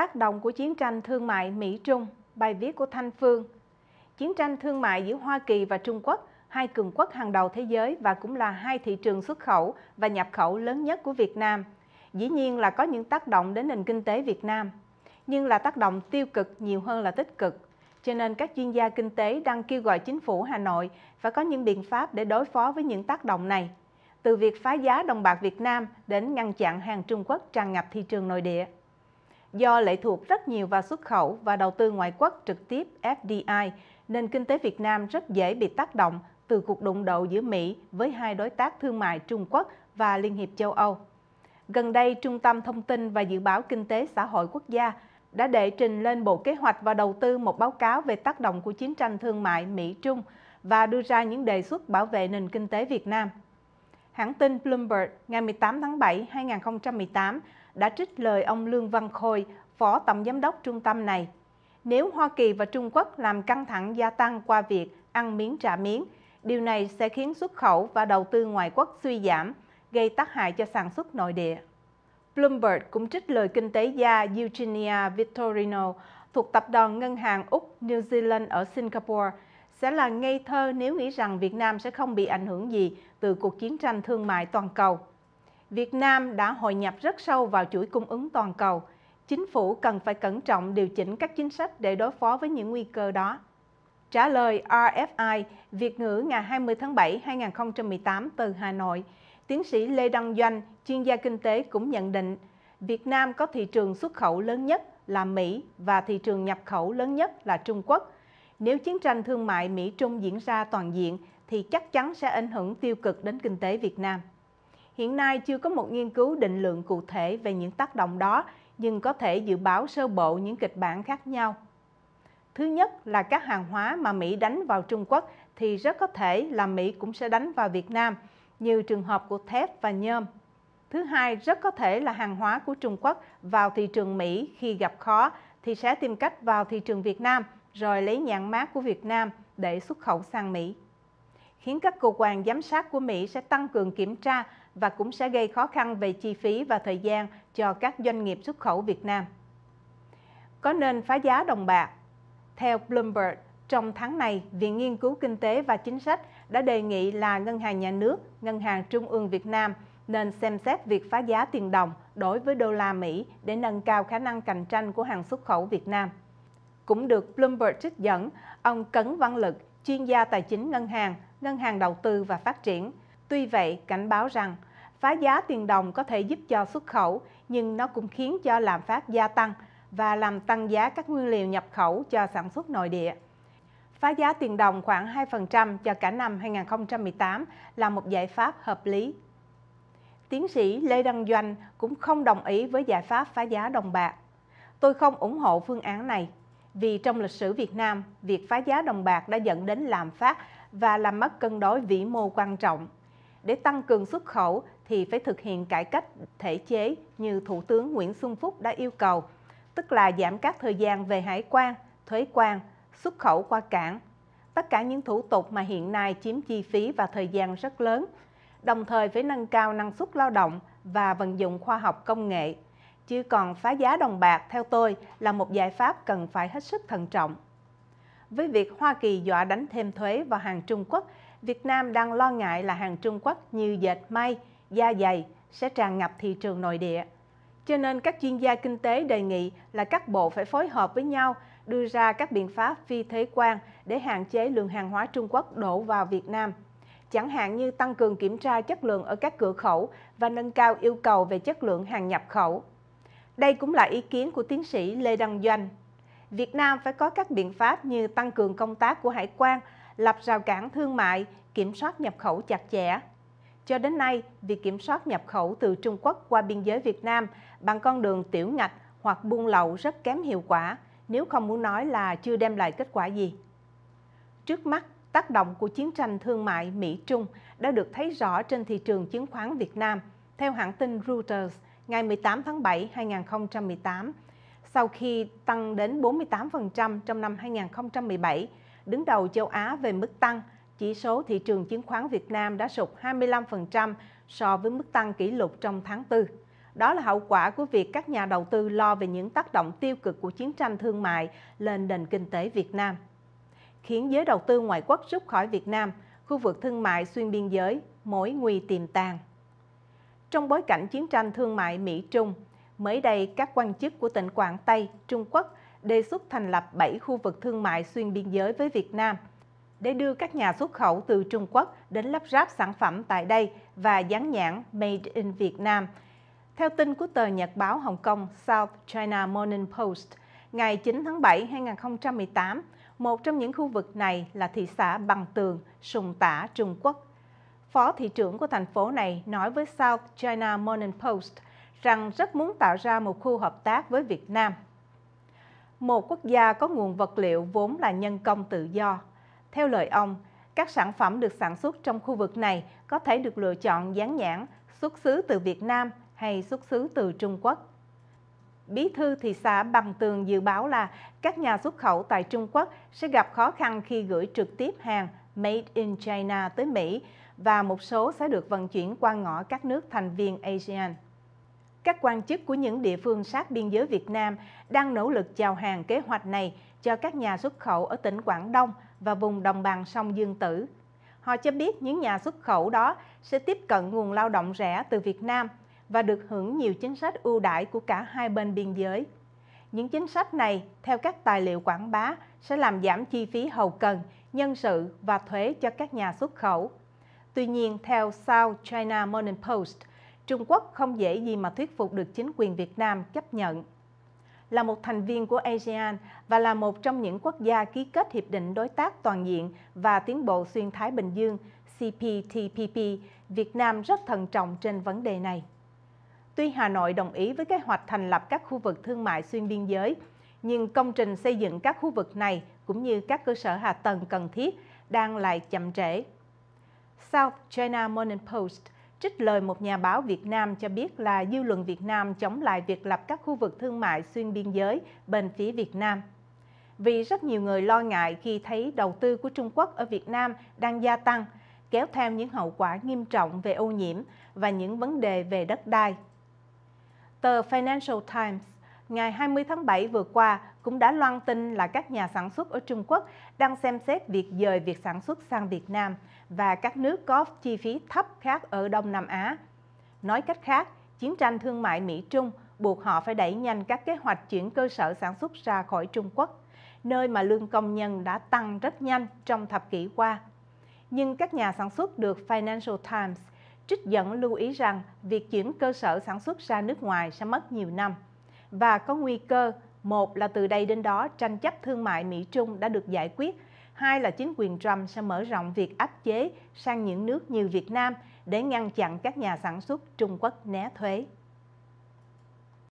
Tác động của chiến tranh thương mại Mỹ-Trung, bài viết của Thanh Phương. Chiến tranh thương mại giữa Hoa Kỳ và Trung Quốc, hai cường quốc hàng đầu thế giới và cũng là hai thị trường xuất khẩu và nhập khẩu lớn nhất của Việt Nam, dĩ nhiên là có những tác động đến nền kinh tế Việt Nam, nhưng là tác động tiêu cực nhiều hơn là tích cực. Cho nên các chuyên gia kinh tế đang kêu gọi chính phủ Hà Nội phải có những biện pháp để đối phó với những tác động này, từ việc phá giá đồng bạc Việt Nam đến ngăn chặn hàng Trung Quốc tràn ngập thị trường nội địa do lệ thuộc rất nhiều vào xuất khẩu và đầu tư ngoại quốc trực tiếp FDI, nên kinh tế Việt Nam rất dễ bị tác động từ cuộc đụng độ giữa Mỹ với hai đối tác thương mại Trung Quốc và Liên hiệp châu Âu. Gần đây, Trung tâm Thông tin và Dự báo Kinh tế Xã hội Quốc gia đã đệ trình lên Bộ Kế hoạch và Đầu tư một báo cáo về tác động của chiến tranh thương mại Mỹ-Trung và đưa ra những đề xuất bảo vệ nền kinh tế Việt Nam. Hãng tin Bloomberg ngày 18 tháng 7, 2018 đã trích lời ông Lương Văn Khôi, Phó Tổng Giám đốc trung tâm này. Nếu Hoa Kỳ và Trung Quốc làm căng thẳng gia tăng qua việc ăn miếng trả miếng, điều này sẽ khiến xuất khẩu và đầu tư ngoại quốc suy giảm, gây tác hại cho sản xuất nội địa. Bloomberg cũng trích lời kinh tế gia Eugenia Vittorino thuộc tập đoàn ngân hàng Úc New Zealand ở Singapore sẽ là ngây thơ nếu nghĩ rằng Việt Nam sẽ không bị ảnh hưởng gì từ cuộc chiến tranh thương mại toàn cầu. Việt Nam đã hội nhập rất sâu vào chuỗi cung ứng toàn cầu. Chính phủ cần phải cẩn trọng điều chỉnh các chính sách để đối phó với những nguy cơ đó. Trả lời RFI Việt ngữ ngày 20 tháng 7 2018 từ Hà Nội, tiến sĩ Lê Đăng Doanh, chuyên gia kinh tế cũng nhận định Việt Nam có thị trường xuất khẩu lớn nhất là Mỹ và thị trường nhập khẩu lớn nhất là Trung Quốc. Nếu chiến tranh thương mại Mỹ-Trung diễn ra toàn diện thì chắc chắn sẽ ảnh hưởng tiêu cực đến kinh tế Việt Nam hiện nay chưa có một nghiên cứu định lượng cụ thể về những tác động đó, nhưng có thể dự báo sơ bộ những kịch bản khác nhau. Thứ nhất là các hàng hóa mà Mỹ đánh vào Trung Quốc thì rất có thể là Mỹ cũng sẽ đánh vào Việt Nam, như trường hợp của thép và nhôm. Thứ hai, rất có thể là hàng hóa của Trung Quốc vào thị trường Mỹ khi gặp khó thì sẽ tìm cách vào thị trường Việt Nam rồi lấy nhãn mát của Việt Nam để xuất khẩu sang Mỹ. Khiến các cơ quan giám sát của Mỹ sẽ tăng cường kiểm tra và cũng sẽ gây khó khăn về chi phí và thời gian cho các doanh nghiệp xuất khẩu Việt Nam. Có nên phá giá đồng bạc? Theo Bloomberg, trong tháng này, Viện Nghiên cứu Kinh tế và Chính sách đã đề nghị là Ngân hàng Nhà nước, Ngân hàng Trung ương Việt Nam nên xem xét việc phá giá tiền đồng đối với đô la Mỹ để nâng cao khả năng cạnh tranh của hàng xuất khẩu Việt Nam. Cũng được Bloomberg trích dẫn, ông Cấn Văn Lực, chuyên gia tài chính ngân hàng, ngân hàng đầu tư và phát triển, Tuy vậy, cảnh báo rằng phá giá tiền đồng có thể giúp cho xuất khẩu, nhưng nó cũng khiến cho lạm phát gia tăng và làm tăng giá các nguyên liệu nhập khẩu cho sản xuất nội địa. Phá giá tiền đồng khoảng 2% cho cả năm 2018 là một giải pháp hợp lý. Tiến sĩ Lê Đăng Doanh cũng không đồng ý với giải pháp phá giá đồng bạc. Tôi không ủng hộ phương án này, vì trong lịch sử Việt Nam, việc phá giá đồng bạc đã dẫn đến lạm phát và làm mất cân đối vĩ mô quan trọng để tăng cường xuất khẩu thì phải thực hiện cải cách thể chế như Thủ tướng Nguyễn Xuân Phúc đã yêu cầu, tức là giảm các thời gian về hải quan, thuế quan, xuất khẩu qua cảng. Tất cả những thủ tục mà hiện nay chiếm chi phí và thời gian rất lớn, đồng thời phải nâng cao năng suất lao động và vận dụng khoa học công nghệ. Chứ còn phá giá đồng bạc theo tôi là một giải pháp cần phải hết sức thận trọng. Với việc Hoa Kỳ dọa đánh thêm thuế vào hàng Trung Quốc Việt Nam đang lo ngại là hàng Trung Quốc như dệt may, da dày sẽ tràn ngập thị trường nội địa. Cho nên các chuyên gia kinh tế đề nghị là các bộ phải phối hợp với nhau đưa ra các biện pháp phi thế quan để hạn chế lượng hàng hóa Trung Quốc đổ vào Việt Nam. Chẳng hạn như tăng cường kiểm tra chất lượng ở các cửa khẩu và nâng cao yêu cầu về chất lượng hàng nhập khẩu. Đây cũng là ý kiến của tiến sĩ Lê Đăng Doanh. Việt Nam phải có các biện pháp như tăng cường công tác của hải quan lập rào cản thương mại, kiểm soát nhập khẩu chặt chẽ. Cho đến nay, việc kiểm soát nhập khẩu từ Trung Quốc qua biên giới Việt Nam bằng con đường tiểu ngạch hoặc buôn lậu rất kém hiệu quả, nếu không muốn nói là chưa đem lại kết quả gì. Trước mắt, tác động của chiến tranh thương mại Mỹ-Trung đã được thấy rõ trên thị trường chứng khoán Việt Nam, theo hãng tin Reuters ngày 18 tháng 7 2018, sau khi tăng đến 48% trong năm 2017 đứng đầu châu Á về mức tăng. Chỉ số thị trường chứng khoán Việt Nam đã sụt 25% so với mức tăng kỷ lục trong tháng 4. Đó là hậu quả của việc các nhà đầu tư lo về những tác động tiêu cực của chiến tranh thương mại lên nền kinh tế Việt Nam, khiến giới đầu tư ngoại quốc rút khỏi Việt Nam, khu vực thương mại xuyên biên giới, mối nguy tiềm tàng. Trong bối cảnh chiến tranh thương mại Mỹ-Trung, mới đây các quan chức của tỉnh Quảng Tây, Trung Quốc đề xuất thành lập 7 khu vực thương mại xuyên biên giới với Việt Nam để đưa các nhà xuất khẩu từ Trung Quốc đến lắp ráp sản phẩm tại đây và dán nhãn Made in Vietnam. Theo tin của tờ Nhật báo Hồng Kông South China Morning Post, ngày 9 tháng 7 2018, một trong những khu vực này là thị xã Bằng Tường, Sùng Tả, Trung Quốc. Phó thị trưởng của thành phố này nói với South China Morning Post rằng rất muốn tạo ra một khu hợp tác với Việt Nam một quốc gia có nguồn vật liệu vốn là nhân công tự do. Theo lời ông, các sản phẩm được sản xuất trong khu vực này có thể được lựa chọn dán nhãn xuất xứ từ Việt Nam hay xuất xứ từ Trung Quốc. Bí thư thị xã Bằng Tường dự báo là các nhà xuất khẩu tại Trung Quốc sẽ gặp khó khăn khi gửi trực tiếp hàng Made in China tới Mỹ và một số sẽ được vận chuyển qua ngõ các nước thành viên ASEAN. Các quan chức của những địa phương sát biên giới Việt Nam đang nỗ lực chào hàng kế hoạch này cho các nhà xuất khẩu ở tỉnh Quảng Đông và vùng đồng bằng sông Dương Tử. Họ cho biết những nhà xuất khẩu đó sẽ tiếp cận nguồn lao động rẻ từ Việt Nam và được hưởng nhiều chính sách ưu đãi của cả hai bên biên giới. Những chính sách này, theo các tài liệu quảng bá, sẽ làm giảm chi phí hậu cần, nhân sự và thuế cho các nhà xuất khẩu. Tuy nhiên, theo South China Morning Post, Trung Quốc không dễ gì mà thuyết phục được chính quyền Việt Nam chấp nhận. Là một thành viên của ASEAN và là một trong những quốc gia ký kết Hiệp định Đối tác Toàn diện và Tiến bộ Xuyên Thái Bình Dương CPTPP, Việt Nam rất thận trọng trên vấn đề này. Tuy Hà Nội đồng ý với kế hoạch thành lập các khu vực thương mại xuyên biên giới, nhưng công trình xây dựng các khu vực này cũng như các cơ sở hạ tầng cần thiết đang lại chậm trễ. South China Morning Post – trích lời một nhà báo Việt Nam cho biết là dư luận Việt Nam chống lại việc lập các khu vực thương mại xuyên biên giới bên phía Việt Nam. Vì rất nhiều người lo ngại khi thấy đầu tư của Trung Quốc ở Việt Nam đang gia tăng, kéo theo những hậu quả nghiêm trọng về ô nhiễm và những vấn đề về đất đai. Tờ Financial Times ngày 20 tháng 7 vừa qua cũng đã loan tin là các nhà sản xuất ở Trung Quốc đang xem xét việc dời việc sản xuất sang Việt Nam và các nước có chi phí thấp khác ở Đông Nam Á. Nói cách khác, chiến tranh thương mại Mỹ-Trung buộc họ phải đẩy nhanh các kế hoạch chuyển cơ sở sản xuất ra khỏi Trung Quốc, nơi mà lương công nhân đã tăng rất nhanh trong thập kỷ qua. Nhưng các nhà sản xuất được Financial Times trích dẫn lưu ý rằng việc chuyển cơ sở sản xuất ra nước ngoài sẽ mất nhiều năm – và có nguy cơ một là từ đây đến đó tranh chấp thương mại Mỹ Trung đã được giải quyết, hai là chính quyền Trump sẽ mở rộng việc áp chế sang những nước như Việt Nam để ngăn chặn các nhà sản xuất Trung Quốc né thuế.